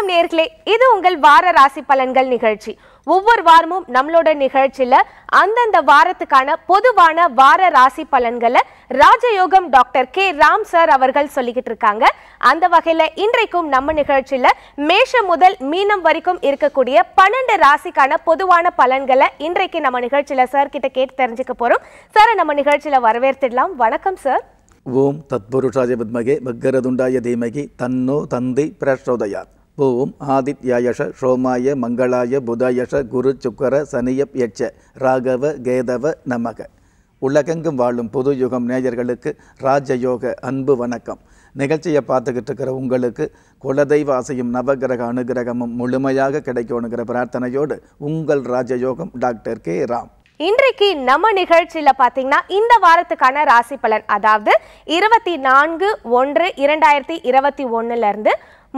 வணக்கம் நேர்களே இது உங்கள் வார ராசி பலன்கள் நிகழ்ச்சி ஒவ்வொரு வாரமும் நம்மளோட நிகழ்ச்சியில அந்தந்த வாரத்துக்கான பொதுவான வார ராசி பலன்களை ராஜயோகம் டாக்டர் கே ராம் சார் அவர்கள் சொல்லிக்கிட்டு இருக்காங்க அந்த வகையில இன்றைக்கும் நம்ம நிகழ்ச்சியில மேஷம் முதல் மீனம் வரைக்கும் இருக்கக்கூடிய பன்னெண்டு ராசிக்கான பொதுவான பலன்களை இன்றைக்கு நம்ம நிகழ்ச்சியில சார் கிட்ட கேட்டு தெரிஞ்சுக்க போறோம் சார் நம்ம நிகழ்ச்சியில வரவேற்றிடலாம் வணக்கம் சார் ஓம் தத்புருஷாய பத்மகே மக்கரதுண்டாய தீமகி தன்னோ தந்தை பிரசோதயாத் ஓம் ஆதித்யாயஷ சோமாய மங்களாய புதாயஷ குரு சுக்கர சனியப் யட்ச ராகவ கேதவ நமக உலகெங்கும் வாழும் புது யுகம் நேயர்களுக்கு ராஜயோக அன்பு வணக்கம் நிகழ்ச்சியை பார்த்துக்கிட்டு இருக்கிற உங்களுக்கு குலதெய்வ ஆசையும் நவகிரக அனுகிரகமும் முழுமையாக கிடைக்கணுங்கிற பிரார்த்தனையோடு உங்கள் ராஜயோகம் டாக்டர் கே ராம் இன்றைக்கு நம்ம நிகழ்ச்சியில் பாத்தீங்கன்னா இந்த வாரத்துக்கான ராசி பலன் அதாவது இருபத்தி நான்கு ஒன்று இரண்டாயிரத்தி இருபத்தி ஒன்றுலேருந்து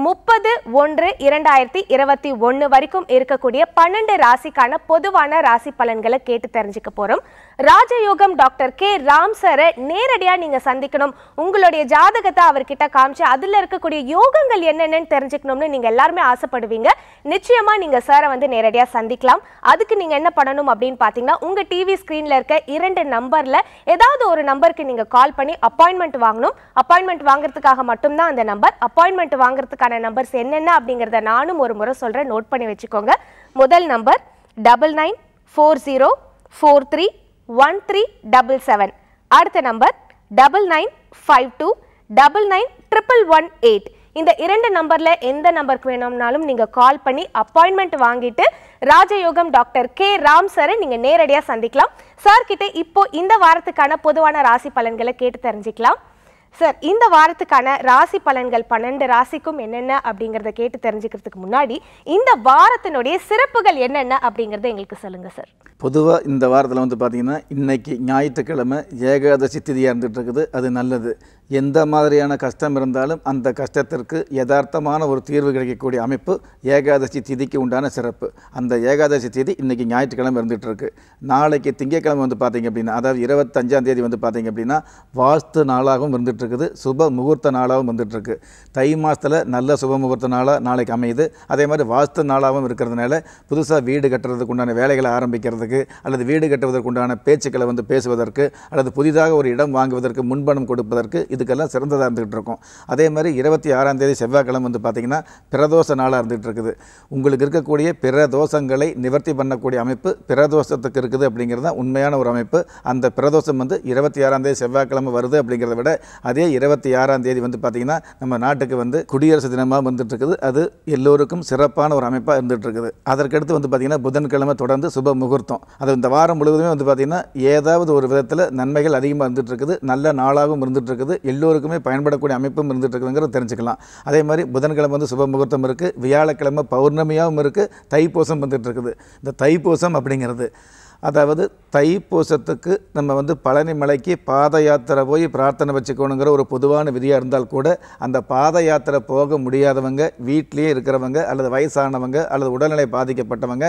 முப்பது ஒன்று இரண்டாயிரத்தி இருபத்தி ஒன்று வரைக்கும் இருக்கக்கூடிய பன்னெண்டு ராசிக்கான பொதுவான ராசி பலன்களை கேட்டு தெரிஞ்சுக்க போகிறோம் ராஜயோகம் டாக்டர் கே ராம் சாரை நேரடியாக நீங்கள் சந்திக்கணும் உங்களுடைய ஜாதகத்தை அவர்கிட்ட காமிச்சு அதில் இருக்கக்கூடிய யோகங்கள் என்னென்னு தெரிஞ்சுக்கணும்னு நீங்கள் எல்லாருமே ஆசைப்படுவீங்க நிச்சயமாக நீங்கள் சாரை வந்து நேரடியாக சந்திக்கலாம் அதுக்கு நீங்கள் என்ன பண்ணணும் அப்படின்னு பார்த்தீங்கன்னா உங்கள் டிவி ஸ்க்ரீனில் இருக்க இரண்டு நம்பரில் ஏதாவது ஒரு நம்பருக்கு நீங்கள் கால் பண்ணி அப்பாயின்மெண்ட் வாங்கணும் அப்பாயின்மெண்ட் வாங்குறதுக்காக மட்டும்தான் அந்த நம்பர் அப்பாயின்மெண்ட் வாங்குறதுக்கான நம்பர்ஸ் என்னென்ன அப்படிங்கிறத நானும் ஒரு முறை சொல்கிறேன் நோட் பண்ணி வச்சுக்கோங்க முதல் number double nine four zero four three one three double seven அடுத்த number double nine five two double nine triple one eight இந்த இரண்டு நம்பரில் எந்த நம்பருக்கு வேணும்னாலும் நீங்கள் கால் பண்ணி அப்பாயின்மெண்ட் வாங்கிட்டு ராஜயோகம் டாக்டர் கே ராம் சரை நீங்கள் நேரடியாக சந்திக்கலாம் சார் கிட்ட இப்போ இந்த வாரத்துக்கான பொதுவான ராசி பலன்களை கேட்டு தெரிஞ்சுக்கலாம் சார் இந்த வாரத்துக்கான ராசி பலன்கள் பன்னெண்டு ராசிக்கும் என்னென்ன அப்படிங்கிறத கேட்டு தெரிஞ்சுக்கிறதுக்கு முன்னாடி இந்த வாரத்தினுடைய சிறப்புகள் என்னென்ன அப்படிங்கிறத எங்களுக்கு சொல்லுங்கள் சார் பொதுவாக இந்த வாரத்தில் வந்து பார்த்தீங்கன்னா இன்றைக்கி ஞாயிற்றுக்கிழமை ஏகாதசி திதியாக இருந்துகிட்டு இருக்குது அது நல்லது எந்த மாதிரியான கஷ்டம் இருந்தாலும் அந்த கஷ்டத்திற்கு யதார்த்தமான ஒரு தீர்வு கிடைக்கக்கூடிய அமைப்பு ஏகாதசி திதிக்கு உண்டான சிறப்பு அந்த ஏகாதசி திதி இன்றைக்கி ஞாயிற்றுக்கிழமை இருந்துகிட்டு இருக்குது நாளைக்கு திங்கட்கிழமை வந்து பார்த்திங்க அப்படின்னா அதாவது இருபத்தஞ்சாம் தேதி வந்து பார்த்திங்க அப்படின்னா வாஸ்து நாளாகவும் இருந்துகிட்ருக்குது சுப முகூர்த்த நாளாகவும் வந்துட்டுருக்கு தை மாதத்தில் நல்ல சுப முகூர்த்த நாளாக நாளைக்கு அமையுது அதே மாதிரி வாஸ்து நாளாகவும் இருக்கிறதுனால புதுசாக வீடு கட்டுறதுக்கு உண்டான வேலைகளை ஆரம்பிக்கிறதுக்கு அல்லது வீடு கட்டுவதற்குண்டான பேச்சுக்களை வந்து பேசுவதற்கு அல்லது புதிதாக ஒரு இடம் வாங்குவதற்கு முன்பணம் கொடுப்பதற்கு இது இதுக்கெல்லாம் சிறந்ததாக இருந்துகிட்டு இருக்கும் அதே மாதிரி இருபத்தி ஆறாம் தேதி செவ்வாய்க்கிழமை வந்து பார்த்திங்கன்னா பிரதோஷ நாளாக இருந்துகிட்டு இருக்குது உங்களுக்கு இருக்கக்கூடிய பிற தோஷங்களை நிவர்த்தி பண்ணக்கூடிய அமைப்பு பிரதோஷத்துக்கு இருக்குது அப்படிங்கிறது தான் உண்மையான ஒரு அமைப்பு அந்த பிரதோஷம் வந்து இருபத்தி ஆறாம் தேதி செவ்வாய்க்கிழமை வருது அப்படிங்கிறத விட அதே இருபத்தி ஆறாம் தேதி வந்து பார்த்திங்கன்னா நம்ம நாட்டுக்கு வந்து குடியரசு தினமாக வந்துட்டு இருக்குது அது எல்லோருக்கும் சிறப்பான ஒரு அமைப்பாக இருக்குது அதற்கடுத்து வந்து பார்த்திங்கன்னா புதன்கிழமை தொடர்ந்து சுப முகூர்த்தம் அது இந்த வாரம் முழுவதுமே வந்து பார்த்திங்கன்னா ஏதாவது ஒரு விதத்தில் நன்மைகள் அதிகமாக இருக்குது நல்ல நாளாகவும் இருக்குது எல்லோருக்குமே பயன்படக்கூடிய அமைப்பும் இருந்துகிட்டு இருக்குங்கிறத தெரிஞ்சுக்கலாம் அதே மாதிரி புதன்கிழமை வந்து சுப முகூர்த்தம் இருக்குது வியாழக்கிழமை பௌர்ணமியாகவும் இருக்குது தைப்பூசம் வந்துட்டு இருக்குது இந்த தைப்பூசம் அப்படிங்கிறது அதாவது தைப்பூசத்துக்கு நம்ம வந்து பழனி மலைக்கு பாத யாத்திரை போய் பிரார்த்தனை வச்சுக்கணுங்கிற ஒரு பொதுவான விதியாக இருந்தால் கூட அந்த பாத யாத்திரை போக முடியாதவங்க வீட்லேயே இருக்கிறவங்க அல்லது வயசானவங்க அல்லது உடல்நிலை பாதிக்கப்பட்டவங்க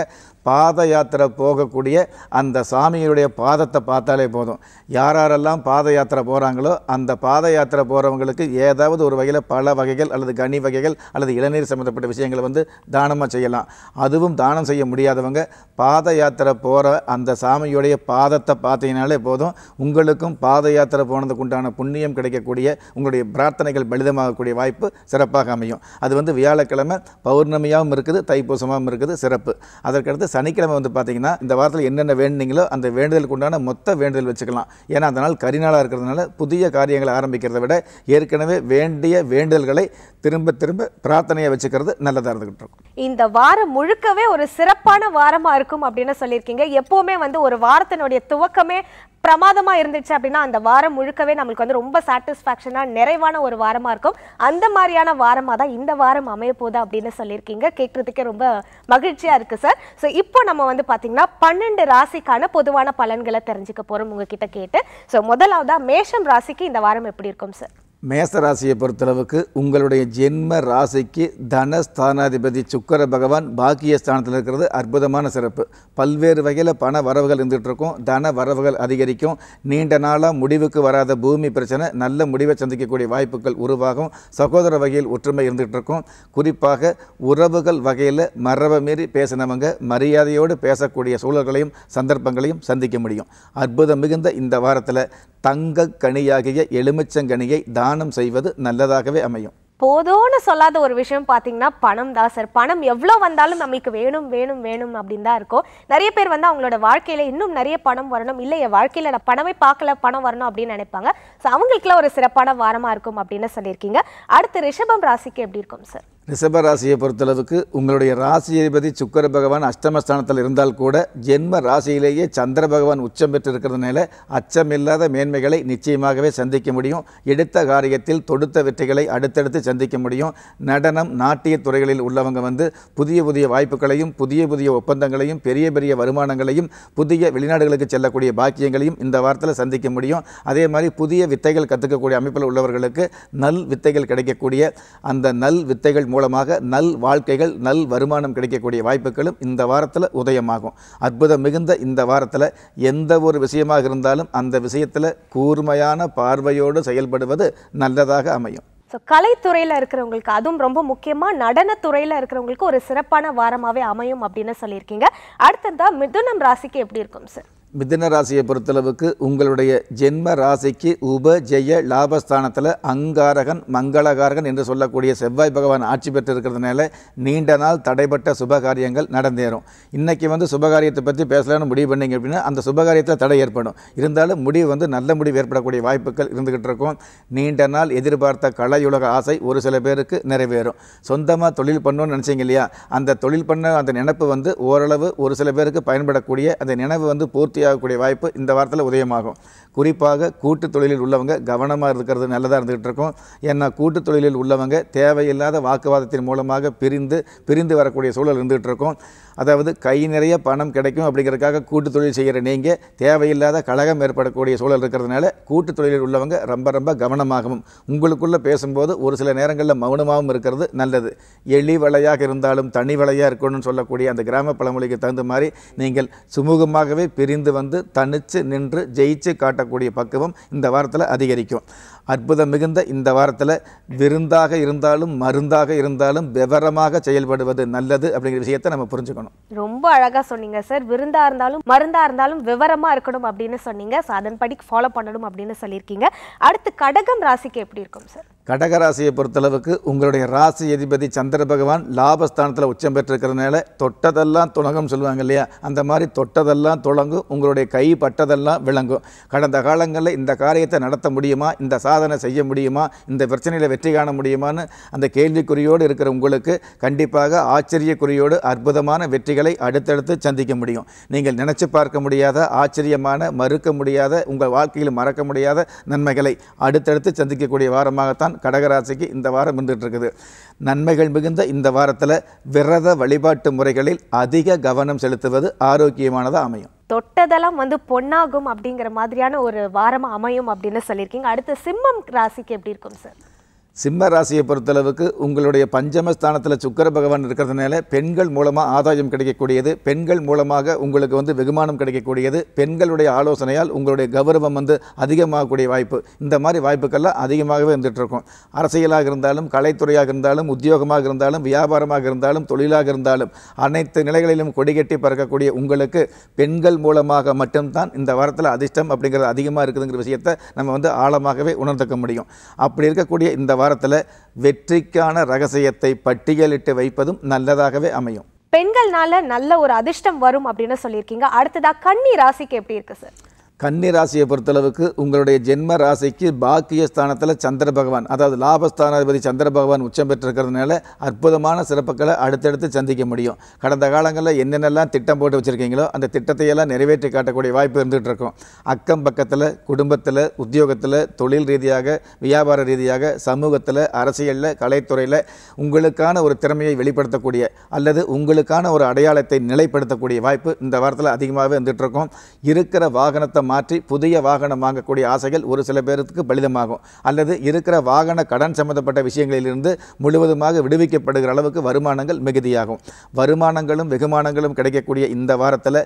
பாத யாத்திரை போகக்கூடிய அந்த சாமியினுடைய பாதத்தை பார்த்தாலே போதும் யாரெல்லாம் பாத யாத்திரை போகிறாங்களோ அந்த பாத யாத்திரை போகிறவங்களுக்கு ஏதாவது ஒரு வகையில் பல வகைகள் அல்லது கனி வகைகள் அல்லது இளநீர் சம்மந்தப்பட்ட விஷயங்களை வந்து தானமாக செய்யலாம் அதுவும் தானம் செய்ய முடியாதவங்க பாத யாத்திரை போகிற அந்த அந்த சாமியுடைய பாதத்தை பார்த்தீங்கனாலே போதும் உங்களுக்கும் பாத யாத்திரை போனதுக்கு உண்டான புண்ணியம் கிடைக்கக்கூடிய உங்களுடைய பிரார்த்தனைகள் பலிதமாகக்கூடிய வாய்ப்பு சிறப்பாக அமையும் அது வந்து வியாழக்கிழமை பௌர்ணமியாகவும் இருக்குது தைப்பூசமாகவும் இருக்குது சிறப்பு அதற்கடுத்து சனிக்கிழமை வந்து பார்த்திங்கன்னா இந்த வாரத்தில் என்னென்ன வேண்டுனீங்களோ அந்த வேண்டுதலுக்கு உண்டான மொத்த வேண்டுதல் வச்சுக்கலாம் ஏன்னா அதனால் கரிநாளாக இருக்கிறதுனால புதிய காரியங்களை ஆரம்பிக்கிறத விட ஏற்கனவே வேண்டிய வேண்டுதல்களை திரும்ப திரும்ப பிரார்த்தனையை வச்சுக்கிறது நல்லதாக இருந்துகிட்டு இருக்கும் இந்த வாரம் முழுக்கவே ஒரு சிறப்பான வாரமாக இருக்கும் அப்படின்னு சொல்லியிருக்கீங்க எப்போவுமே எப்பவுமே வந்து ஒரு வாரத்தினுடைய துவக்கமே பிரமாதமாக இருந்துச்சு அப்படின்னா அந்த வாரம் முழுக்கவே நம்மளுக்கு வந்து ரொம்ப சாட்டிஸ்ஃபேக்ஷனாக நிறைவான ஒரு வாரமாக இருக்கும் அந்த மாதிரியான வாரமாக தான் இந்த வாரம் அமைய போதா அப்படின்னு சொல்லியிருக்கீங்க கேட்குறதுக்கே ரொம்ப மகிழ்ச்சியாக இருக்குது சார் ஸோ இப்போ நம்ம வந்து பார்த்தீங்கன்னா பன்னெண்டு ராசிக்கான பொதுவான பலன்களை தெரிஞ்சுக்க போகிறோம் உங்ககிட்ட கேட்டு ஸோ முதலாவதாக மேஷம் ராசிக்கு இந்த வாரம் எப்படி இருக்கும் சார் மேசராசியை பொறுத்தளவுக்கு உங்களுடைய ஜென்ம ராசிக்கு தனஸ்தானாதிபதி சுக்கர பகவான் பாக்கிய ஸ்தானத்தில் இருக்கிறது அற்புதமான சிறப்பு பல்வேறு வகையில் பண வரவுகள் இருந்துகிட்ருக்கும் தன வரவுகள் அதிகரிக்கும் நீண்ட நாளாக முடிவுக்கு வராத பூமி பிரச்சனை நல்ல முடிவை சந்திக்கக்கூடிய வாய்ப்புகள் உருவாகும் சகோதர வகையில் ஒற்றுமை இருந்துகிட்ருக்கும் குறிப்பாக உறவுகள் வகையில் மரபை மீறி பேசினவங்க மரியாதையோடு பேசக்கூடிய சூழல்களையும் சந்தர்ப்பங்களையும் சந்திக்க முடியும் அற்புதம் மிகுந்த இந்த வாரத்தில் தங்க கனியாகிய எலுமிச்சங்கனியை தான் தானம் செய்வது நல்லதாகவே அமையும் போதோன்னு சொல்லாத ஒரு விஷயம் பார்த்தீங்கன்னா பணம் தான் சார் பணம் எவ்வளோ வந்தாலும் நம்மளுக்கு வேணும் வேணும் வேணும் அப்படின்னு தான் இருக்கும் நிறைய பேர் வந்து அவங்களோட வாழ்க்கையில் இன்னும் நிறைய பணம் வரணும் இல்லை என் வாழ்க்கையில் நான் பணமே பார்க்கல பணம் வரணும் அப்படின்னு நினைப்பாங்க ஸோ அவங்களுக்குலாம் ஒரு சிறப்பான வாரமாக இருக்கும் அப்படின்னு சொல்லியிருக்கீங்க அடுத்து ரிஷபம் ராசிக்கு எப்படி இருக்கும் சார் ரிஷப ராசியை பொறுத்தளவுக்கு உங்களுடைய ராசியதிபதி சுக்கர பகவான் அஷ்டமஸ்தானத்தில் இருந்தால் கூட ஜென்ம ராசியிலேயே சந்திர பகவான் உச்சம் இருக்கிறதுனால அச்சமில்லாத மேன்மைகளை நிச்சயமாகவே சந்திக்க முடியும் எடுத்த காரியத்தில் தொடுத்த வெற்றிகளை அடுத்தடுத்து சந்திக்க முடியும் நடனம் நாட்டிய துறைகளில் உள்ளவங்க வந்து புதிய புதிய வாய்ப்புகளையும் புதிய புதிய ஒப்பந்தங்களையும் பெரிய பெரிய வருமானங்களையும் புதிய வெளிநாடுகளுக்கு செல்லக்கூடிய பாக்கியங்களையும் இந்த வாரத்தில் சந்திக்க முடியும் அதே மாதிரி புதிய வித்தைகள் கற்றுக்கக்கூடிய அமைப்பில் உள்ளவர்களுக்கு நல் வித்தைகள் கிடைக்கக்கூடிய அந்த நல் வித்தைகள் மூலமாக நல் வாழ்க்கைகள் நல் வருமானம் கிடைக்கக்கூடிய வாய்ப்புகளும் இந்த வாரத்தில் உதயமாகும் அற்புதம் மிகுந்த இந்த வாரத்தில் எந்த ஒரு விஷயமாக இருந்தாலும் அந்த விஷயத்தில் கூர்மையான பார்வையோடு செயல்படுவது நல்லதாக அமையும் ஸோ கலைத்துறையில் இருக்கிறவங்களுக்கு அதுவும் ரொம்ப முக்கியமாக நடனத்துறையில் இருக்கிறவங்களுக்கு ஒரு சிறப்பான வாரமாகவே அமையும் அப்படின்னு சொல்லியிருக்கீங்க அடுத்ததாக மிதுனம் ராசிக்கு எப்படி இருக்கும் சார் மிதன ராசியை பொறுத்தளவுக்கு உங்களுடைய ஜென்ம ராசிக்கு உப ஜெய லாபஸ்தானத்தில் அங்காரகன் மங்களகாரகன் என்று சொல்லக்கூடிய செவ்வாய் பகவான் ஆட்சி பெற்று இருக்கிறதுனால நீண்ட நாள் தடைப்பட்ட சுபகாரியங்கள் நடந்தேறும் இன்றைக்கி வந்து சுபகாரியத்தை பற்றி பேசலாம்னு முடிவு பண்ணிங்க அப்படின்னா அந்த சுபகாரியத்தில் தடை ஏற்படும் இருந்தாலும் முடிவு வந்து நல்ல முடிவு ஏற்படக்கூடிய வாய்ப்புகள் இருந்துக்கிட்டு இருக்கும் நீண்ட நாள் எதிர்பார்த்த கலையுலக ஆசை ஒரு சில பேருக்கு நிறைவேறும் சொந்தமாக தொழில் பண்ணணும்னு நினச்சிங்க இல்லையா அந்த தொழில் பண்ண அந்த நினப்பு வந்து ஓரளவு ஒரு சில பேருக்கு பயன்படக்கூடிய அந்த நினைவு வந்து பூர்த்தி கூடிய வாய்ப்பு இந்த வாரத்தில் உதயமாகும் குறிப்பாக கூட்டு தொழிலில் உள்ளவங்க கவனமாக இருக்கிறது நல்லதாக இருந்துகிட்டு இருக்கும் ஏன்னா கூட்டு தொழிலில் உள்ளவங்க தேவையில்லாத வாக்குவாதத்தின் மூலமாக பிரிந்து பிரிந்து வரக்கூடிய சூழல் இருந்துகிட்டு இருக்கும் அதாவது கை நிறைய பணம் கிடைக்கும் அப்படிங்கிறதுக்காக கூட்டு தொழில் செய்கிற நீங்கள் தேவையில்லாத கழகம் ஏற்படக்கூடிய சூழல் இருக்கிறதுனால கூட்டு தொழிலில் உள்ளவங்க ரொம்ப ரொம்ப கவனமாகவும் உங்களுக்குள்ளே பேசும்போது ஒரு சில நேரங்களில் மௌனமாகவும் இருக்கிறது நல்லது எளி வலையாக இருந்தாலும் தனி வலையாக இருக்கணும்னு சொல்லக்கூடிய அந்த கிராம பழமொழிக்கு தகுந்த மாதிரி நீங்கள் சுமூகமாகவே பிரிந்து வந்து தனித்து நின்று ஜெயிச்சு காட்டக்கூடிய பக்குவம் இந்த வாரத்தில் அதிகரிக்கும் அற்புதம் மிகுந்த இந்த வாரத்தில் விருந்தாக இருந்தாலும் மருந்தாக இருந்தாலும் விவரமாக செயல்படுவது நல்லது அப்படிங்கிற விஷயத்தை நம்ம புரிஞ்சுக்கணும் ரொம்ப அழகாக சொன்னீங்க சார் விருந்தாக இருந்தாலும் மருந்தாக இருந்தாலும் விவரமாக இருக்கணும் அப்படின்னு சொன்னீங்க ஸோ அதன்படி ஃபாலோ பண்ணணும் அப்படின்னு சொல்லியிருக்கீங்க அடுத்து கடகம் ராசிக்கு எப்படி இருக்கும் சார் கடகராசியை பொறுத்தளவுக்கு உங்களுடைய ராசி அதிபதி சந்திர பகவான் லாபஸ்தானத்தில் உச்சம் பெற்றிருக்கிறதுனால தொட்டதெல்லாம் துணகம்னு சொல்லுவாங்க இல்லையா அந்த மாதிரி தொட்டதெல்லாம் துளங்கும் உங்களுடைய கை பட்டதெல்லாம் விளங்கும் கடந்த காலங்களில் இந்த காரியத்தை நடத்த முடியுமா இந்த சாதனை செய்ய முடியுமா இந்த பிரச்சனையில் வெற்றி காண முடியுமான்னு அந்த கேள்விக்குறியோடு இருக்கிற உங்களுக்கு கண்டிப்பாக ஆச்சரியக்குறியோடு அற்புதமான வெற்றிகளை அடுத்தடுத்து சந்திக்க முடியும் நீங்கள் நினச்சி பார்க்க முடியாத ஆச்சரியமான மறுக்க முடியாத உங்கள் வாழ்க்கையில் மறக்க முடியாத நன்மைகளை அடுத்தடுத்து சந்திக்கக்கூடிய வாரமாகத்தான் தான் கடகராசிக்கு இந்த வாரம் இருந்துகிட்ருக்குது நன்மைகள் மிகுந்த இந்த வாரத்தில் விரத வழிபாட்டு முறைகளில் அதிக கவனம் செலுத்துவது ஆரோக்கியமானதாக அமையும் தொட்டதெல்லாம் வந்து பொன்னாகும் அப்படிங்கிற மாதிரியான ஒரு வாரம் அமையும் அப்படின்னு சொல்லியிருக்கீங்க அடுத்து சிம்மம் ராசிக்கு எப்படி இருக்கும் சார் சிம்ம ராசியை பொறுத்தளவுக்கு உங்களுடைய பஞ்சமஸ்தானத்தில் சுக்கர பகவான் இருக்கிறதுனால பெண்கள் மூலமாக ஆதாயம் கிடைக்கக்கூடியது பெண்கள் மூலமாக உங்களுக்கு வந்து வெகுமானம் கிடைக்கக்கூடியது பெண்களுடைய ஆலோசனையால் உங்களுடைய கௌரவம் வந்து அதிகமாகக்கூடிய வாய்ப்பு இந்த மாதிரி வாய்ப்புக்கெல்லாம் அதிகமாகவே இருந்துகிட்ருக்கும் அரசியலாக இருந்தாலும் கலைத்துறையாக இருந்தாலும் உத்தியோகமாக இருந்தாலும் வியாபாரமாக இருந்தாலும் தொழிலாக இருந்தாலும் அனைத்து நிலைகளிலும் கொடிகட்டி பறக்கக்கூடிய உங்களுக்கு பெண்கள் மூலமாக மட்டும்தான் இந்த வாரத்தில் அதிர்ஷ்டம் அப்படிங்கிறது அதிகமாக இருக்குதுங்கிற விஷயத்தை நம்ம வந்து ஆழமாகவே உணர்ந்துக்க முடியும் அப்படி இருக்கக்கூடிய இந்த வாரத்தில் வெற்றிக்கான ரகசியத்தை பட்டியலிட்டு வைப்பதும் நல்லதாகவே அமையும் பெண்கள்னால நல்ல ஒரு அதிர்ஷ்டம் வரும் அப்படின்னு சொல்லியிருக்கீங்க அடுத்ததாக கன்னி ராசிக்கு எப்படி இருக்கு சார் கன்னி ராசியை பொறுத்தளவுக்கு உங்களுடைய ஜென்ம ராசிக்கு பாக்கிய ஸ்தானத்தில் சந்திர பகவான் அதாவது லாபஸ்தானாதிபதி சந்திர பகவான் உச்சம் பெற்றிருக்கிறதுனால அற்புதமான சிறப்புகளை அடுத்தடுத்து சந்திக்க முடியும் கடந்த காலங்களில் என்னென்னலாம் திட்டம் போட்டு வச்சுருக்கீங்களோ அந்த திட்டத்தையெல்லாம் நிறைவேற்றி காட்டக்கூடிய வாய்ப்பு இருந்துகிட்டு இருக்கும் அக்கம் பக்கத்தில் குடும்பத்தில் உத்தியோகத்தில் தொழில் ரீதியாக வியாபார ரீதியாக சமூகத்தில் அரசியலில் கலைத்துறையில் உங்களுக்கான ஒரு திறமையை வெளிப்படுத்தக்கூடிய அல்லது உங்களுக்கான ஒரு அடையாளத்தை நிலைப்படுத்தக்கூடிய வாய்ப்பு இந்த வாரத்தில் அதிகமாகவே இருந்துகிட்டு இருக்கிற வாகனத்தை மாற்றி புதிய வாகனம் வாங்கக்கூடிய ஆசைகள் ஒரு சில பேருக்கு பலிதமாகும் அல்லது இருக்கிற வாகன கடன் சம்பந்தப்பட்ட விஷயங்களிலிருந்து முழுவதுமாக விடுவிக்கப்படுகிற அளவுக்கு வருமானங்கள் மிகுதியாகும் வருமானங்களும் வெகுமானங்களும் கிடைக்கக்கூடிய இந்த வாரத்தில்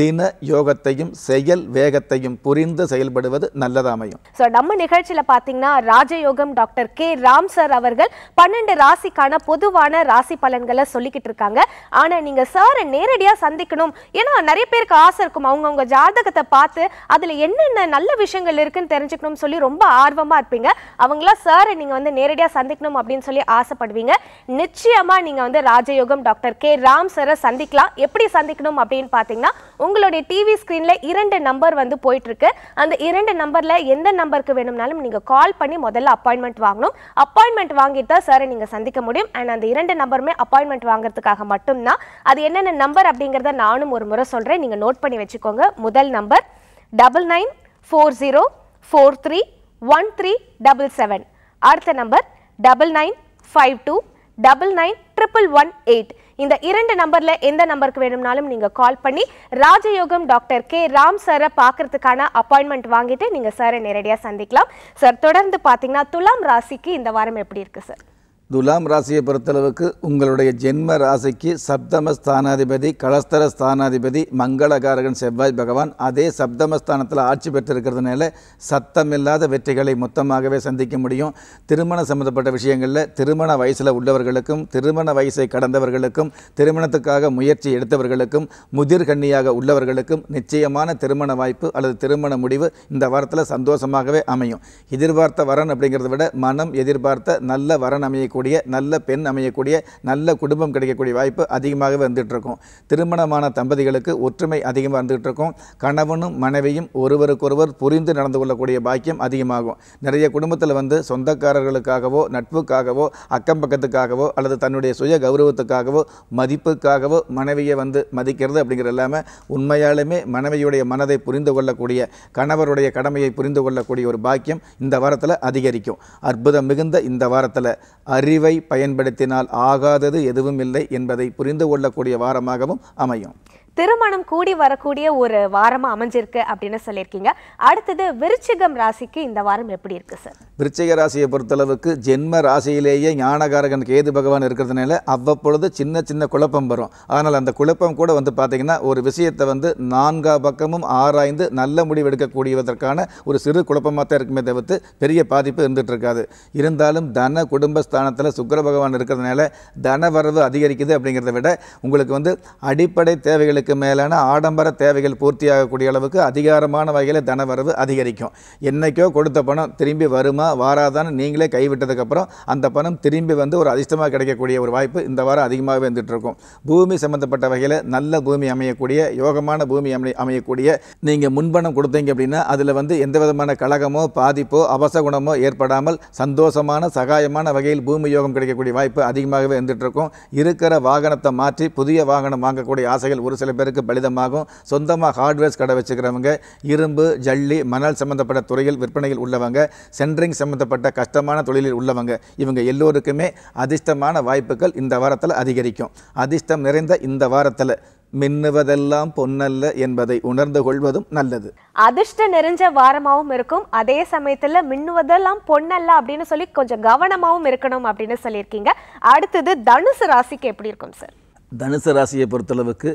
தின யோகத்தையும் செயல் வேகத்தையும் புரிந்து செயல்படுவது நல்லதாக அமையும் ஸோ நம்ம நிகழ்ச்சியில் பார்த்தீங்கன்னா ராஜயோகம் டாக்டர் கே ராம் சார் அவர்கள் பன்னெண்டு ராசிக்கான பொதுவான ராசி பலன்களை சொல்லிக்கிட்டு இருக்காங்க ஆனால் நீங்கள் சாரை நேரடியாக சந்திக்கணும் ஏன்னா நிறைய பேருக்கு ஆசை இருக்கும் அவங்கவுங்க ஜாதகத்தை பார்த்து அதில் என்னென்ன நல்ல விஷயங்கள் இருக்குன்னு தெரிஞ்சுக்கணும்னு சொல்லி ரொம்ப ஆர்வமாக இருப்பீங்க அவங்களா சாரை நீங்கள் வந்து நேரடியாக சந்திக்கணும் அப்படின்னு சொல்லி ஆசைப்படுவீங்க நிச்சயமாக நீங்கள் வந்து ராஜயோகம் டாக்டர் கே ராம் சாரை சந்திக்கலாம் எப்படி சந்திக்கணும் அப்படின்னு பார்த்தீங்கன்னா உங்களுடைய டிவி ஸ்க்ரீனில் இரண்டு நம்பர் வந்து போயிட்டுருக்கு அந்த இரண்டு நம்பரில் எந்த நம்பருக்கு வேணும்னாலும் நீங்கள் கால் பண்ணி முதல்ல அப்பாயின்மெண்ட் வாங்கணும் அப்பாயின்மெண்ட் வாங்கிட்டு தான் சாரை நீங்கள் சந்திக்க முடியும் அண்ட் அந்த இரண்டு நம்பருமே அப்பாயின்மெண்ட் வாங்குறதுக்காக மட்டும்தான் அது என்னென்ன நம்பர் அப்படிங்கிறத நானும் ஒரு முறை சொல்கிறேன் நீங்கள் நோட் பண்ணி வச்சுக்கோங்க முதல் number double nine four zero four three one three double seven அடுத்த number double nine five two double nine triple one eight இந்த இரண்டு நம்பரில் எந்த நம்பருக்கு வேணும்னாலும் நீங்கள் கால் பண்ணி ராஜயோகம் டாக்டர் கே ராம் சாரை பார்க்கறதுக்கான அப்பாயின்மெண்ட் வாங்கிட்டு நீங்கள் சாரை நேரடியாக சந்திக்கலாம் சார் தொடர்ந்து பார்த்தீங்கன்னா துலாம் ராசிக்கு இந்த வாரம் எப்படி இருக்குது சார் துலாம் ராசியை பொறுத்தளவுக்கு உங்களுடைய ஜென்ம ராசிக்கு சப்தம ஸ்தானாதிபதி கலஸ்தர ஸ்தானாதிபதி மங்களகாரகன் செவ்வாய் பகவான் அதே சப்தமஸ்தானத்தில் ஆட்சி பெற்றிருக்கிறதுனால சத்தமில்லாத வெற்றிகளை மொத்தமாகவே சந்திக்க முடியும் திருமணம் சம்மந்தப்பட்ட விஷயங்களில் திருமண வயசில் உள்ளவர்களுக்கும் திருமண வயசை கடந்தவர்களுக்கும் திருமணத்துக்காக முயற்சி எடுத்தவர்களுக்கும் முதிர் கண்ணியாக உள்ளவர்களுக்கும் நிச்சயமான திருமண வாய்ப்பு அல்லது திருமண முடிவு இந்த வாரத்தில் சந்தோஷமாகவே அமையும் எதிர்பார்த்த வரன் அப்படிங்கிறத விட மனம் எதிர்பார்த்த நல்ல வரன் அமையக்கூடிய அமையக்கூடிய நல்ல பெண் அமையக்கூடிய நல்ல குடும்பம் கிடைக்கக்கூடிய வாய்ப்பு அதிகமாகவே இருக்கும் திருமணமான தம்பதிகளுக்கு ஒற்றுமை அதிகமாக வந்துகிட்டு இருக்கும் கணவனும் மனைவியும் ஒருவருக்கொருவர் புரிந்து நடந்து கொள்ளக்கூடிய பாக்கியம் அதிகமாகும் நிறைய குடும்பத்தில் வந்து சொந்தக்காரர்களுக்காகவோ நட்புக்காகவோ அக்கம் பக்கத்துக்காகவோ அல்லது தன்னுடைய சுய கௌரவத்துக்காகவோ மதிப்புக்காகவோ மனைவியை வந்து மதிக்கிறது அப்படிங்கிறது இல்லாமல் உண்மையாலுமே மனைவியுடைய மனதை புரிந்து கொள்ளக்கூடிய கணவருடைய கடமையை புரிந்து கொள்ளக்கூடிய ஒரு பாக்கியம் இந்த வாரத்தில் அதிகரிக்கும் அற்புதம் மிகுந்த இந்த வாரத்தில் அறி அறிவை பயன்படுத்தினால் ஆகாதது எதுவும் இல்லை என்பதை புரிந்து கொள்ளக்கூடிய வாரமாகவும் அமையும் திருமணம் கூடி வரக்கூடிய ஒரு வாரமாக அமைஞ்சிருக்கு அப்படின்னு சொல்லியிருக்கீங்க அடுத்தது விருச்சிகம் ராசிக்கு இந்த வாரம் எப்படி இருக்கு சார் விருச்சிக ராசியை பொறுத்தளவுக்கு ஜென்ம ராசியிலேயே ஞானகாரகன் கேது பகவான் இருக்கிறதுனால அவ்வப்பொழுது சின்ன சின்ன குழப்பம் வரும் ஆனால் அந்த குழப்பம் கூட வந்து பார்த்தீங்கன்னா ஒரு விஷயத்தை வந்து நான்கா பக்கமும் ஆராய்ந்து நல்ல முடிவு எடுக்கக்கூடியதற்கான ஒரு சிறு குழப்பமாக தான் இருக்குமே தவிர்த்து பெரிய பாதிப்பு இருந்துட்டு இருக்காது இருந்தாலும் தன குடும்பஸ்தானத்தில் சுக்கர பகவான் இருக்கிறதுனால தன வரவு அதிகரிக்குது அப்படிங்கிறத விட உங்களுக்கு வந்து அடிப்படை தேவைகளுக்கு தேவைகளுக்கு மேலான ஆடம்பர தேவைகள் பூர்த்தியாகக்கூடிய அளவுக்கு அதிகாரமான வகையில் தனவரவு அதிகரிக்கும் என்றைக்கோ கொடுத்த பணம் திரும்பி வருமா வாராதான்னு நீங்களே கைவிட்டதுக்கப்புறம் அந்த பணம் திரும்பி வந்து ஒரு அதிர்ஷ்டமாக கிடைக்கக்கூடிய ஒரு வாய்ப்பு இந்த வாரம் அதிகமாகவே வந்துட்டுருக்கும் பூமி சம்மந்தப்பட்ட வகையில் நல்ல பூமி அமையக்கூடிய யோகமான பூமி அமை அமையக்கூடிய நீங்கள் முன்பணம் கொடுத்தீங்க அப்படின்னா அதில் வந்து எந்த விதமான கழகமோ பாதிப்போ அவசகுணமோ ஏற்படாமல் சந்தோஷமான சகாயமான வகையில் பூமி யோகம் கிடைக்கக்கூடிய வாய்ப்பு அதிகமாகவே வந்துட்டுருக்கும் இருக்கிற வாகனத்தை மாற்றி புதிய வாகனம் வாங்கக்கூடிய ஆசைகள் ஒரு சில சில பேருக்கு பலிதமாகும் சொந்தமாக ஹார்ட்வேர்ஸ் கடை வச்சுக்கிறவங்க இரும்பு ஜல்லி மணல் சம்மந்தப்பட்ட துறையில் விற்பனையில் உள்ளவங்க சென்ட்ரிங் சம்மந்தப்பட்ட கஷ்டமான தொழிலில் உள்ளவங்க இவங்க எல்லோருக்குமே அதிர்ஷ்டமான வாய்ப்புகள் இந்த வாரத்தில் அதிகரிக்கும் அதிர்ஷ்டம் நிறைந்த இந்த வாரத்தில் மின்னுவதெல்லாம் பொன்னல்ல என்பதை உணர்ந்து கொள்வதும் நல்லது அதிர்ஷ்ட நிறைஞ்ச வாரமாகவும் இருக்கும் அதே சமயத்தில் மின்னுவதெல்லாம் பொன்னல்ல அப்படின்னு சொல்லி கொஞ்சம் கவனமாகவும் இருக்கணும் அப்படின்னு சொல்லியிருக்கீங்க அடுத்தது தனுசு ராசிக்கு எப்படி இருக்கும் சார் தனுசு ராசியை பொறுத்தளவுக்கு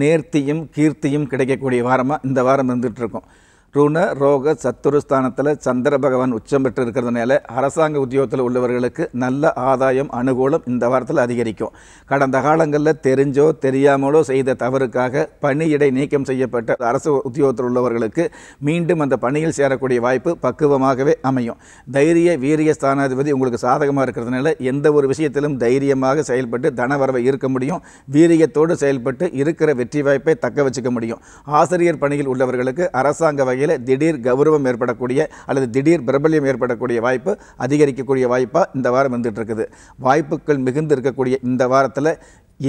நேர்த்தியும் கீர்த்தியும் கிடைக்கக்கூடிய வாரமாக இந்த வாரம் இருந்துகிட்ருக்கோம் ருண ரோக சத்துருஸ்தானத்தில் சந்திர பகவான் உச்சம் பெற்று இருக்கிறதுனால அரசாங்க உத்தியோகத்தில் உள்ளவர்களுக்கு நல்ல ஆதாயம் அனுகூலம் இந்த வாரத்தில் அதிகரிக்கும் கடந்த காலங்களில் தெரிஞ்சோ தெரியாமலோ செய்த தவறுக்காக பணியிடை நீக்கம் செய்யப்பட்ட அரசு உத்தியோகத்தில் உள்ளவர்களுக்கு மீண்டும் அந்த பணியில் சேரக்கூடிய வாய்ப்பு பக்குவமாகவே அமையும் தைரிய வீரிய ஸ்தானாதிபதி உங்களுக்கு சாதகமாக இருக்கிறதுனால எந்த ஒரு விஷயத்திலும் தைரியமாக செயல்பட்டு தனவரவை இருக்க முடியும் வீரியத்தோடு செயல்பட்டு இருக்கிற வெற்றி வாய்ப்பை தக்க வச்சுக்க முடியும் ஆசிரியர் பணியில் உள்ளவர்களுக்கு அரசாங்க வகை வகையில் திடீர் கௌரவம் ஏற்படக்கூடிய அல்லது திடீர் பிரபல்யம் ஏற்படக்கூடிய வாய்ப்பு அதிகரிக்கக்கூடிய வாய்ப்பாக இந்த வாரம் வந்துட்டு இருக்குது வாய்ப்புகள் மிகுந்து இருக்கக்கூடிய இந்த வாரத்தில்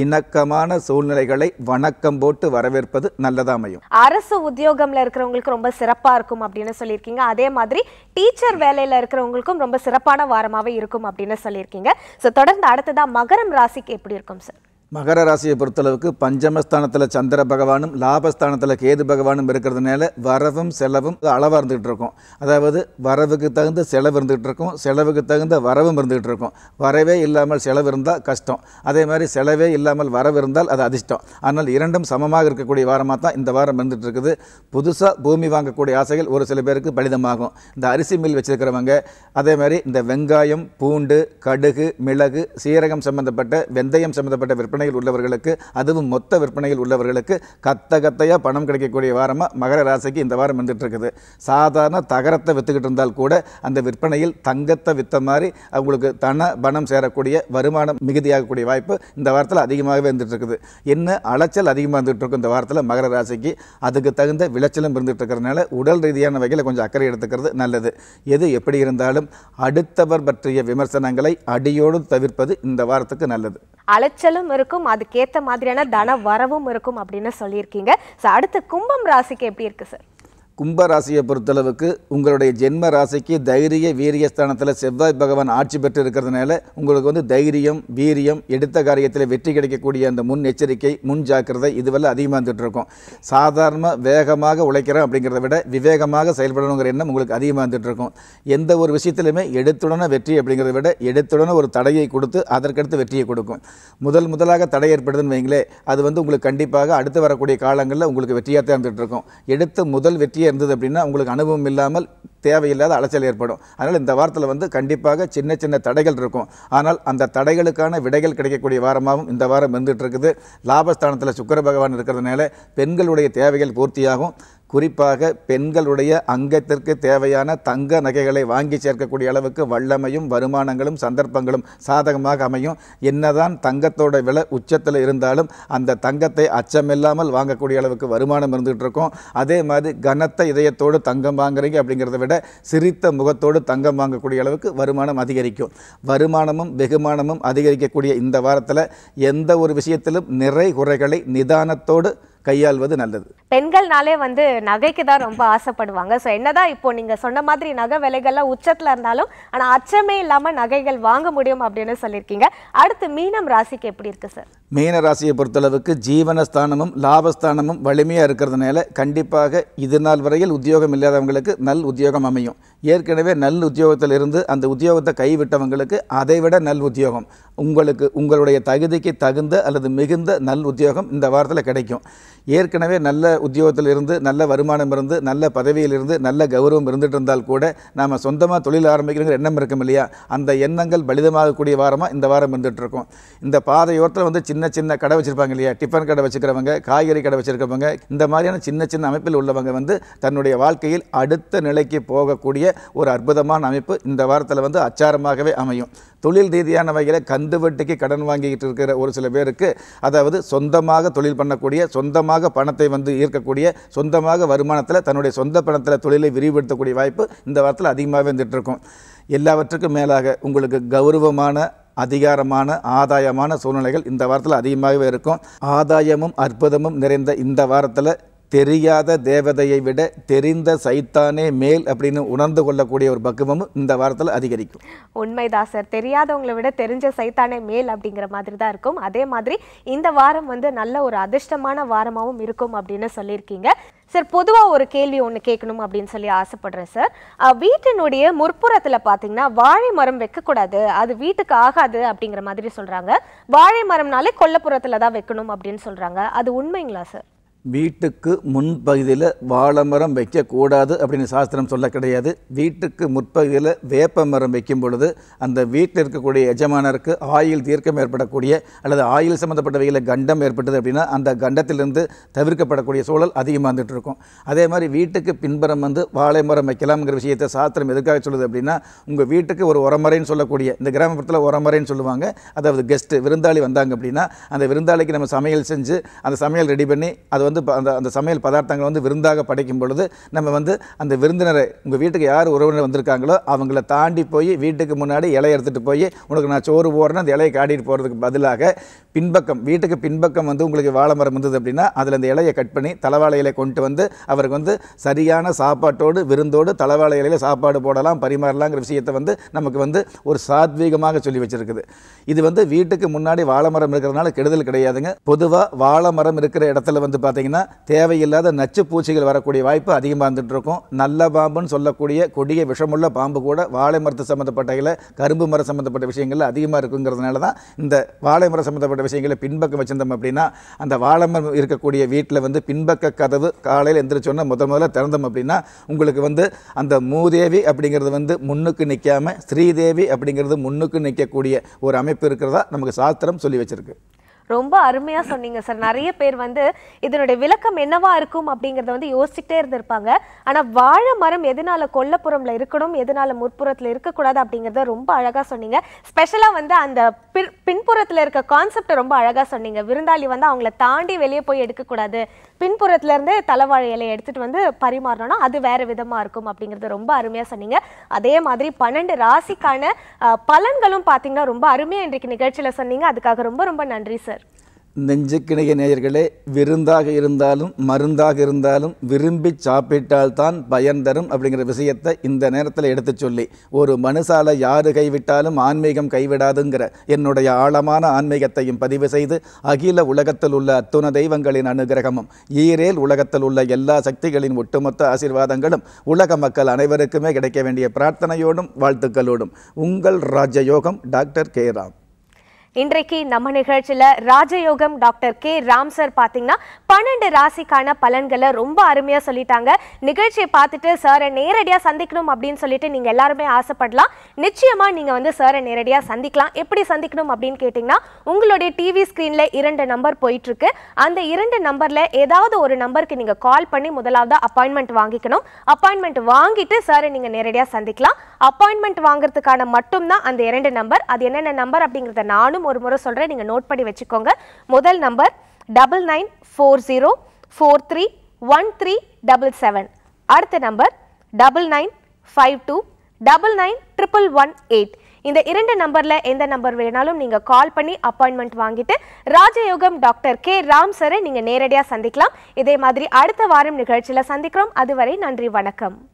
இணக்கமான சூழ்நிலைகளை வணக்கம் போட்டு வரவேற்பது நல்லதா அமையும் அரசு உத்தியோகம்ல இருக்கிறவங்களுக்கு ரொம்ப சிறப்பா இருக்கும் அப்படின்னு சொல்லியிருக்கீங்க அதே மாதிரி டீச்சர் வேலையில இருக்கிறவங்களுக்கும் ரொம்ப சிறப்பான வாரமாவே இருக்கும் அப்படின்னு சொல்லியிருக்கீங்க சோ தொடர்ந்து அடுத்ததா மகரம் ராசிக்கு எப்படி இருக்கும் சார் மகர ராசியை பொறுத்தளவுக்கு பஞ்சமஸ்தானத்தில் சந்திர பகவானும் லாபஸ்தானத்தில் கேது பகவானும் இருக்கிறதுனால வரவும் செலவும் அளவாக இருந்துகிட்டு இருக்கும் அதாவது வரவுக்கு தகுந்த செலவு இருந்துகிட்டு இருக்கும் செலவுக்கு தகுந்த வரவும் இருந்துகிட்டு இருக்கும் வரவே இல்லாமல் செலவு இருந்தால் கஷ்டம் அதே மாதிரி செலவே இல்லாமல் வரவு இருந்தால் அது அதிர்ஷ்டம் ஆனால் இரண்டும் சமமாக இருக்கக்கூடிய வாரமாக தான் இந்த வாரம் இருந்துகிட்டு இருக்குது புதுசாக பூமி வாங்கக்கூடிய ஆசைகள் ஒரு சில பேருக்கு பலிதமாகும் இந்த அரிசி மில் வச்சுருக்கிறவங்க அதே மாதிரி இந்த வெங்காயம் பூண்டு கடுகு மிளகு சீரகம் சம்மந்தப்பட்ட வெந்தயம் சம்மந்தப்பட்ட விற்பனை விற்பனையில் உள்ளவர்களுக்கு அதுவும் மொத்த விற்பனையில் உள்ளவர்களுக்கு கத்த கத்தையா பணம் கிடைக்கக்கூடிய வாரமாக மகர ராசிக்கு இந்த வாரம் வந்துட்டு இருக்குது சாதாரண தகரத்தை வித்துக்கிட்டு இருந்தால் கூட அந்த விற்பனையில் தங்கத்தை வித்த மாதிரி அவங்களுக்கு தன பணம் சேரக்கூடிய வருமானம் மிகுதியாகக்கூடிய வாய்ப்பு இந்த வாரத்தில் அதிகமாகவே இருக்குது என்ன அலைச்சல் அதிகமாக இருக்கும் இந்த வாரத்தில் மகர ராசிக்கு அதுக்கு தகுந்த விளைச்சலும் இருக்கிறதுனால உடல் ரீதியான வகையில் கொஞ்சம் அக்கறை எடுத்துக்கிறது நல்லது எது எப்படி இருந்தாலும் அடுத்தவர் பற்றிய விமர்சனங்களை அடியோடு தவிர்ப்பது இந்த வாரத்துக்கு நல்லது அலைச்சலும் இருக்கும் இருக்கும் அதுக்கேற்ற மாதிரியான தன வரவும் இருக்கும் அப்படின்னு சொல்லியிருக்கீங்க ஸோ அடுத்து கும்பம் ராசிக்கு எப்படி இருக்குது சார் கும்பராசியை பொறுத்தளவுக்கு உங்களுடைய ஜென்ம ராசிக்கு தைரிய வீரிய ஸ்தானத்தில் செவ்வாய் பகவான் ஆட்சி பெற்று இருக்கிறதுனால உங்களுக்கு வந்து தைரியம் வீரியம் எடுத்த காரியத்தில் வெற்றி கிடைக்கக்கூடிய அந்த முன் எச்சரிக்கை முன் ஜாக்கிரதை இதுவெல்லாம் அதிகமாக இருந்துகிட்டு இருக்கும் சாதாரண வேகமாக உழைக்கிறோம் அப்படிங்கிறத விட விவேகமாக செயல்படணுங்கிற எண்ணம் உங்களுக்கு அதிகமாக இருந்துகிட்டு இருக்கும் எந்த ஒரு விஷயத்திலுமே எடுத்துடனே வெற்றி அப்படிங்கிறத விட எடுத்துடனே ஒரு தடையை கொடுத்து அதற்கடுத்து வெற்றியை கொடுக்கும் முதல் முதலாக தடை ஏற்படுதுன்னு வைங்களே அது வந்து உங்களுக்கு கண்டிப்பாக அடுத்து வரக்கூடிய காலங்களில் உங்களுக்கு வெற்றியாக தான் இருந்துகிட்டு இருக்கும் எடுத்த முதல் வெற்றி பேசியே இருந்தது அப்படின்னா உங்களுக்கு அனுபவம் இல்லாமல் தேவையில்லாத அலைச்சல் ஏற்படும் அதனால் இந்த வாரத்தில் வந்து கண்டிப்பாக சின்ன சின்ன தடைகள் இருக்கும் ஆனால் அந்த தடைகளுக்கான விடைகள் கிடைக்கக்கூடிய வாரமாகவும் இந்த வாரம் இருந்துகிட்டு இருக்குது லாபஸ்தானத்தில் சுக்கர பகவான் இருக்கிறதுனால பெண்களுடைய தேவைகள் பூர்த்தியாகும் குறிப்பாக பெண்களுடைய அங்கத்திற்கு தேவையான தங்க நகைகளை வாங்கி சேர்க்கக்கூடிய அளவுக்கு வல்லமையும் வருமானங்களும் சந்தர்ப்பங்களும் சாதகமாக அமையும் என்னதான் தங்கத்தோட விலை உச்சத்தில் இருந்தாலும் அந்த தங்கத்தை அச்சமில்லாமல் வாங்கக்கூடிய அளவுக்கு வருமானம் இருந்துகிட்டு இருக்கும் அதே மாதிரி கனத்த இதயத்தோடு தங்கம் வாங்குறீங்க அப்படிங்கிறத விட சிரித்த முகத்தோடு தங்கம் வாங்கக்கூடிய அளவுக்கு வருமானம் அதிகரிக்கும் வருமானமும் வெகுமானமும் அதிகரிக்கக்கூடிய இந்த வாரத்தில் எந்த ஒரு விஷயத்திலும் நிறை குறைகளை நிதானத்தோடு கையாள்வது நல்லது பெண்கள்னாலே வந்து நகைக்கு தான் ரொம்ப ஆசைப்படுவாங்க ஸோ என்னதான் இப்போ நீங்க சொன்ன மாதிரி நகை விலைகள்லாம் உச்சத்துல இருந்தாலும் ஆனா அச்சமே இல்லாம நகைகள் வாங்க முடியும் அப்படின்னு சொல்லியிருக்கீங்க அடுத்து மீனம் ராசிக்கு எப்படி இருக்கு சார் மீன ராசியை பொறுத்தளவுக்கு ஜீவனஸ்தானமும் லாபஸ்தானமும் வலிமையாக இருக்கிறதுனால கண்டிப்பாக இது நாள் வரையில் உத்தியோகம் இல்லாதவங்களுக்கு நல் உத்தியோகம் அமையும் ஏற்கனவே நல் உத்தியோகத்தில் இருந்து அந்த உத்தியோகத்தை கைவிட்டவங்களுக்கு அதைவிட நல் உத்தியோகம் உங்களுக்கு உங்களுடைய தகுதிக்கு தகுந்த அல்லது மிகுந்த நல் உத்தியோகம் இந்த வாரத்தில் கிடைக்கும் ஏற்கனவே நல்ல உத்தியோகத்தில் இருந்து நல்ல வருமானம் இருந்து நல்ல பதவியில் இருந்து நல்ல கௌரவம் இருந்துகிட்டு இருந்தால் கூட நாம் சொந்தமாக தொழில் ஆரம்பிக்கணுங்கிற எண்ணம் இருக்கும் இல்லையா அந்த எண்ணங்கள் பலிதமாகக்கூடிய வாரமாக இந்த வாரம் இருந்துகிட்ருக்கும் இந்த பாதையோரத்தில் வந்து சின்ன சின்ன சின்ன கடை வச்சுருப்பாங்க இல்லையா டிஃபன் கடை வச்சுக்கிறவங்க காய்கறி கடை வச்சுருக்கிறவங்க இந்த மாதிரியான சின்ன சின்ன அமைப்பில் உள்ளவங்க வந்து தன்னுடைய வாழ்க்கையில் அடுத்த நிலைக்கு போகக்கூடிய ஒரு அற்புதமான அமைப்பு இந்த வாரத்தில் வந்து அச்சாரமாகவே அமையும் தொழில் ரீதியான வகையில் கந்து வட்டிக்கு கடன் வாங்கிக்கிட்டு இருக்கிற ஒரு சில பேருக்கு அதாவது சொந்தமாக தொழில் பண்ணக்கூடிய சொந்தமாக பணத்தை வந்து ஈர்க்கக்கூடிய சொந்தமாக வருமானத்தில் தன்னுடைய சொந்த பணத்தில் தொழிலை விரிவுபடுத்தக்கூடிய வாய்ப்பு இந்த வாரத்தில் அதிகமாகவே வந்துட்டு இருக்கும் எல்லாவற்றுக்கும் மேலாக உங்களுக்கு கௌரவமான அதிகாரமான ஆதாயமான சூழ்நிலைகள் இந்த வாரத்தில் அதிகமாகவே இருக்கும் ஆதாயமும் அற்புதமும் நிறைந்த இந்த வாரத்தில் தெரியாத தேவதையை விட தெரிந்த சைத்தானே மேல் அப்படின்னு உணர்ந்து கொள்ளக்கூடிய ஒரு பக்குவமும் இந்த வாரத்தில் அதிகரிக்கும் உண்மைதான் சார் தெரியாதவங்களை விட தெரிஞ்ச சைத்தானே மேல் அப்படிங்கிற மாதிரி தான் இருக்கும் அதே மாதிரி இந்த வாரம் வந்து நல்ல ஒரு அதிர்ஷ்டமான வாரமாகவும் இருக்கும் அப்படின்னு சொல்லியிருக்கீங்க சார் பொதுவாக ஒரு கேள்வி ஒன்று கேட்கணும் அப்படின்னு சொல்லி ஆசைப்படுறேன் சார் வீட்டினுடைய முற்புறத்தில் பார்த்தீங்கன்னா வாழை மரம் வைக்கக்கூடாது அது வீட்டுக்கு ஆகாது அப்படிங்கிற மாதிரி சொல்கிறாங்க வாழை மரம்னாலே கொல்லப்புறத்தில் தான் வைக்கணும் அப்படின்னு சொல்கிறாங்க அது உண்மைங்களா சார் வீட்டுக்கு முன்பகுதியில் வாழைமரம் வைக்கக்கூடாது அப்படின்னு சாஸ்திரம் சொல்ல கிடையாது வீட்டுக்கு முற்பகுதியில் வேப்ப மரம் வைக்கும் பொழுது அந்த வீட்டில் இருக்கக்கூடிய எஜமானருக்கு ஆயில் தீர்க்கம் ஏற்படக்கூடிய அல்லது ஆயில் சம்மந்தப்பட்ட வகையில் கண்டம் ஏற்பட்டது அப்படின்னா அந்த கண்டத்திலிருந்து தவிர்க்கப்படக்கூடிய சூழல் அதிகமாக வந்துட்டு இருக்கும் அதே மாதிரி வீட்டுக்கு பின்புறம் வந்து வாழை மரம் வைக்கலாம்ங்கிற விஷயத்தை சாஸ்திரம் எதுக்காக சொல்லுது அப்படின்னா உங்கள் வீட்டுக்கு ஒரு உரமறைன்னு சொல்லக்கூடிய இந்த கிராமப்புறத்தில் உரமறைன்னு சொல்லுவாங்க அதாவது கெஸ்ட்டு விருந்தாளி வந்தாங்க அப்படின்னா அந்த விருந்தாளிக்கு நம்ம சமையல் செஞ்சு அந்த சமையல் ரெடி பண்ணி அது வந்து அந்த அந்த சமையல் பதார்த்தங்களை வந்து விருந்தாக படைக்கும் பொழுது நம்ம வந்து அந்த விருந்தினரை உங்கள் வீட்டுக்கு யார் உறவினர் வந்திருக்காங்களோ அவங்கள தாண்டி போய் வீட்டுக்கு முன்னாடி இலையை எடுத்துகிட்டு போய் உனக்கு நான் சோறு போடுறேன் அந்த இலையை காடிட்டு போகிறதுக்கு பதிலாக பின்பக்கம் வீட்டுக்கு பின்பக்கம் வந்து உங்களுக்கு வாழை மரம் இருந்தது அப்படின்னா அதில் அந்த இலையை கட் பண்ணி தலைவாழை இலையை கொண்டு வந்து அவருக்கு வந்து சரியான சாப்பாட்டோடு விருந்தோடு தலைவாழை இலையில் சாப்பாடு போடலாம் பரிமாறலாங்கிற விஷயத்தை வந்து நமக்கு வந்து ஒரு சாத்வீகமாக சொல்லி வச்சுருக்குது இது வந்து வீட்டுக்கு முன்னாடி வாழை மரம் இருக்கிறதுனால கெடுதல் கிடையாதுங்க பொதுவாக வாழை மரம் இருக்கிற இடத்துல வந்து பார்த்தீங்கன்னா பார்த்தீங்கன்னா தேவையில்லாத நச்சு பூச்சிகள் வரக்கூடிய வாய்ப்பு அதிகமாக இருந்துட்டு இருக்கும் நல்ல பாம்புன்னு சொல்லக்கூடிய கொடிய விஷமுள்ள பாம்பு கூட வாழை மரத்து சம்மந்தப்பட்டகளை கரும்பு மரம் சம்மந்தப்பட்ட விஷயங்கள் அதிகமாக இருக்குங்கிறதுனால தான் இந்த வாழை மரம் சம்மந்தப்பட்ட விஷயங்களை பின்பக்கம் வச்சிருந்தோம் அப்படின்னா அந்த வாழை மரம் இருக்கக்கூடிய வீட்டில் வந்து பின்பக்க கதவு காலையில் எந்திரிச்சோன்னா முதல் முதல்ல திறந்தோம் அப்படின்னா உங்களுக்கு வந்து அந்த மூதேவி அப்படிங்கிறது வந்து முன்னுக்கு நிற்காமல் ஸ்ரீதேவி அப்படிங்கிறது முன்னுக்கு நிற்கக்கூடிய ஒரு அமைப்பு இருக்கிறதா நமக்கு சாஸ்திரம் சொல்லி வச்சுருக்கு ரொம்ப அருமையாக சொன்னீங்க சார் நிறைய பேர் வந்து இதனுடைய விளக்கம் என்னவா இருக்கும் அப்படிங்கிறத வந்து யோசிச்சுட்டே இருந்திருப்பாங்க ஆனால் வாழை மரம் எதனால கொல்லப்புறம்ல இருக்கணும் எதனால முற்புறத்தில் இருக்கக்கூடாது அப்படிங்கிறத ரொம்ப அழகாக சொன்னீங்க ஸ்பெஷலாக வந்து அந்த பின் பின்புறத்தில் இருக்க கான்செப்டை ரொம்ப அழகாக சொன்னீங்க விருந்தாளி வந்து அவங்கள தாண்டி வெளியே போய் எடுக்கக்கூடாது பின்புறத்துல இருந்து தலைவாழை இலையை எடுத்துட்டு வந்து பரிமாறணும்னா அது வேற விதமா இருக்கும் அப்படிங்கிறது ரொம்ப அருமையா சொன்னீங்க அதே மாதிரி பன்னெண்டு ராசிக்கான பலன்களும் பாத்தீங்கன்னா ரொம்ப அருமையா இன்றைக்கு நிகழ்ச்சியில சொன்னீங்க அதுக்காக ரொம்ப ரொம்ப நன்றி சார் நெஞ்சுக்கிணைய நேயர்களே விருந்தாக இருந்தாலும் மருந்தாக இருந்தாலும் விரும்பி சாப்பிட்டால்தான் பயன் தரும் அப்படிங்கிற விஷயத்தை இந்த நேரத்தில் எடுத்து சொல்லி ஒரு மனுஷால யாரு கைவிட்டாலும் ஆன்மீகம் கைவிடாதுங்கிற என்னுடைய ஆழமான ஆன்மீகத்தையும் பதிவு செய்து அகில உலகத்தில் உள்ள அத்துண தெய்வங்களின் அனுகிரகமும் ஈரேல் உலகத்தில் உள்ள எல்லா சக்திகளின் ஒட்டுமொத்த ஆசீர்வாதங்களும் உலக மக்கள் அனைவருக்குமே கிடைக்க வேண்டிய பிரார்த்தனையோடும் வாழ்த்துக்களோடும் உங்கள் ராஜயோகம் டாக்டர் கே ராம் இன்றைக்கு நம்ம நிகழ்ச்சியில் ராஜயோகம் டாக்டர் கே ராம் சார் பார்த்தீங்கன்னா பன்னெண்டு ராசிக்கான பலன்களை ரொம்ப அருமையாக சொல்லிட்டாங்க நிகழ்ச்சியை பார்த்துட்டு சாரை நேரடியாக சந்திக்கணும் அப்படின்னு சொல்லிட்டு நீங்கள் எல்லாருமே ஆசைப்படலாம் நிச்சயமாக நீங்கள் வந்து சாரை நேரடியாக சந்திக்கலாம் எப்படி சந்திக்கணும் அப்படின்னு கேட்டிங்கன்னா உங்களுடைய டிவி ஸ்க்ரீனில் இரண்டு நம்பர் போயிட்டுருக்கு அந்த இரண்டு நம்பரில் ஏதாவது ஒரு நம்பருக்கு நீங்கள் கால் பண்ணி முதலாவது அப்பாயின்மெண்ட் வாங்கிக்கணும் அப்பாயின்மெண்ட் வாங்கிட்டு சாரை நீங்கள் நேரடியாக சந்திக்கலாம் அப்பாயின்மெண்ட் வாங்குறதுக்கான மட்டும்தான் அந்த இரண்டு நம்பர் அது என்னென்ன நம்பர் அப்படிங்கிறத நானும் மீண்டும் ஒரு முறை சொல்கிறேன் நீங்கள் நோட் பண்ணி வச்சுக்கோங்க முதல் number double nine four zero four three one three double seven அடுத்த number double nine five two double nine triple one eight இந்த இரண்டு நம்பரில் எந்த நம்பர் வேணாலும் நீங்கள் கால் பண்ணி அப்பாயின்மெண்ட் வாங்கிட்டு ராஜயோகம் டாக்டர் கே ராம் சரை நீங்கள் நேரடியாக சந்திக்கலாம் இதே மாதிரி அடுத்த வாரம் நிகழ்ச்சியில் சந்திக்கிறோம் அதுவரை நன்றி வணக்கம்